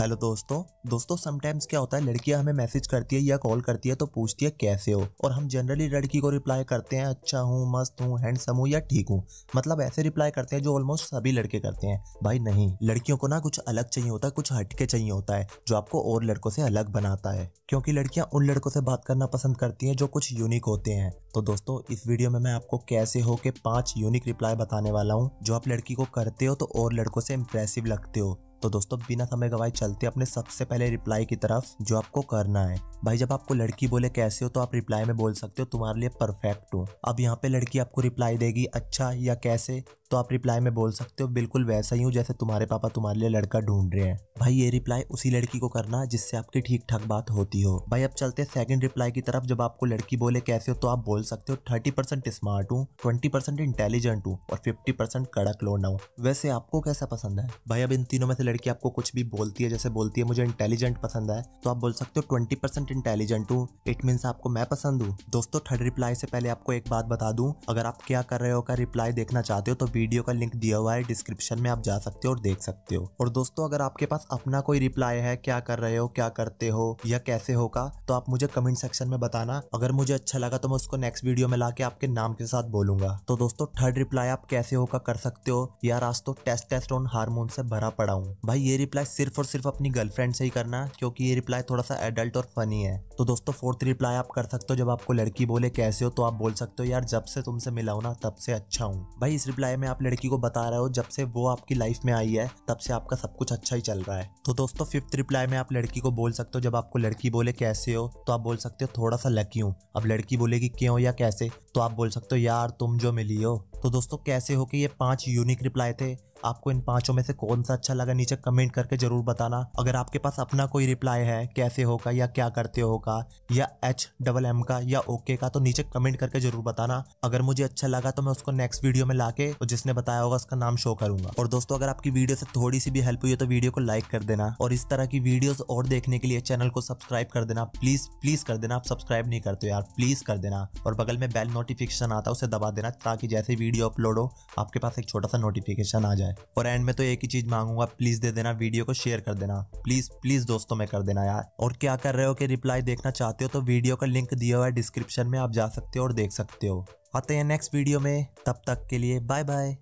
hello दोस्तों दोस्तों sometimes क्या होता है लड़कियां हमें मैसेज करती है या कॉल करती है तो पूछती है कैसे हो और हम जनरली लड़की को रिप्लाई करते हैं अच्छा हूँ मस्त हूँ हैंडसम हूँ या ठीक हूँ मतलब ऐसे रिप्लाई करते हैं जो ऑलमोस्ट सभी लड़के करते हैं भाई नहीं लड़कियों को ना कुछ अलग चाहिए होता है कुछ हटके चाहिए होता है जो आपको और लड़कों से अलग बनाता है क्योंकि लड़कियां उन लड़कों से बात करना पसंद करती हैं जो कुछ यूनिक होते हैं तो दोस्तों इस वीडियो में मैं आपको कैसे हो के पांच यूनिक रिप्लाई बताने वाला हूँ जो आप लड़की को करते हो तो और लड़कों से इम्प्रेसिव लगते हो तो दोस्तों बिना समय गवाए चलते अपने सबसे पहले रिप्लाई की तरफ जो आपको करना है भाई जब आपको लड़की बोले कैसे हो तो आप रिप्लाई में बोल सकते हो तुम्हारे लिए परफेक्ट हो अब यहाँ पे लड़की आपको रिप्लाई देगी अच्छा या कैसे तो आप रिप्लाई में बोल सकते हो बिल्कुल वैसा ही हूँ जैसे तुम्हारे पापा तुम्हारे लिए लड़का ढूंढ रहे हैं भाई ये रिप्लाई उसी लड़की को करना जिससे आपकी ठीक ठाक बात होती हो भाई अब चलते हैं सेकंड रिप्लाई की तरफ जब आपको लड़की बोले कैसे हो तो आप बोल सकते हो थर्टी परसेंट स्मार्ट हूँ ट्वेंटी परसेंट इंटेलिजेंट हूँ और फिफ्टी परसेंट कड़क लोड़ा हूँ वैसे आपको कैसा पसंद है भाई अब इन तीनों में से लड़की आपको कुछ भी बोलती है जैसे बोलती है मुझे इंटेलिजेंट पसंद है तो आप बोल सकते हो ट्वेंटी परसेंट इंटेलिजेंट हूँ इट मीन्स आपको मैं पसंद हूँ दोस्तों थर्ड रिप्लाई से पहले आपको एक बात बता दूँ अगर आप क्या कर रहे हो का रिप्लाई देखना चाहते हो तो वीडियो का लिंक दिया हुआ है डिस्क्रिप्शन में आप जा सकते हो और देख सकते हो और दोस्तों अगर आपके पास अपना कोई रिप्लाई है क्या कर रहे हो क्या करते हो या कैसे होगा तो आप मुझे कमेंट सेक्शन में बताना अगर मुझे अच्छा लगा तो मैं उसको नेक्स्ट वीडियो में लाके आपके नाम के साथ बोलूंगा तो दोस्तों थर्ड रिप्लाई आप कैसे होगा कर सकते हो यार आज तो टेस्ट हार्मोन से भरा पड़ा हूँ भाई ये रिप्लाई सिर्फ और सिर्फ अपनी गर्लफ्रेंड से ही करना क्योंकि ये रिप्लाई थोड़ा सा एडल्ट और फनी है तो दोस्तों फोर्थ रिप्लाई आप कर सकते हो जब आपको लड़की बोले कैसे हो तो आप बोल सकते हो यार जब से तुमसे मिला हो ना तब से अच्छा हूँ भाई इस रिप्लाई में में आप लड़की को बता रहे हो जब से वो आपकी लाइफ में आई है तब से आपका सब कुछ अच्छा ही चल रहा है तो दोस्तों फिफ्थ रिप्लाई में आप लड़की को बोल सकते हो जब आपको लड़की बोले कैसे हो तो आप बोल सकते हो थोड़ा सा लकी हूँ अब लड़की बोलेगी क्यों या कैसे तो आप बोल सकते हो यार तुम जो मिली हो तो दोस्तों कैसे हो कि ये पांच यूनिक रिप्लाई थे आपको इन पांचों में से कौन सा अच्छा लगा नीचे कमेंट करके जरूर बताना अगर आपके पास अपना कोई रिप्लाई है कैसे होगा या क्या करते होगा या एच डबल एम का या ओके का तो नीचे कमेंट करके जरूर बताना अगर मुझे अच्छा लगा तो मैं उसको नेक्स्ट वीडियो में लाके और जिसने बताया होगा उसका नाम शो करूंगा और दोस्तों अगर आपकी वीडियो से थोड़ी सी भी हेल्प हुई है तो वीडियो को लाइक कर देना और इस तरह की वीडियो और देखने के लिए चैनल को सब्सक्राइब कर देना प्लीज प्लीज कर देना आप सब्सक्राइब नहीं करते यार प्लीज कर देना और बगल में बेल नोटिफिकेशन आता है उसे दबा देना ताकि जैसे वीडियो अपलोड हो आपके पास एक छोटा सा नोटिफिकेशन आ जाए जाए और एंड में तो एक ही चीज मांगूंगा प्लीज दे देना वीडियो को शेयर कर देना प्लीज प्लीज दोस्तों में कर देना यार और क्या कर रहे हो कि रिप्लाई देखना चाहते हो तो वीडियो का लिंक दिया हुआ है डिस्क्रिप्शन में आप जा सकते हो और देख सकते हो आते हैं नेक्स्ट वीडियो में तब तक के लिए बाय बाय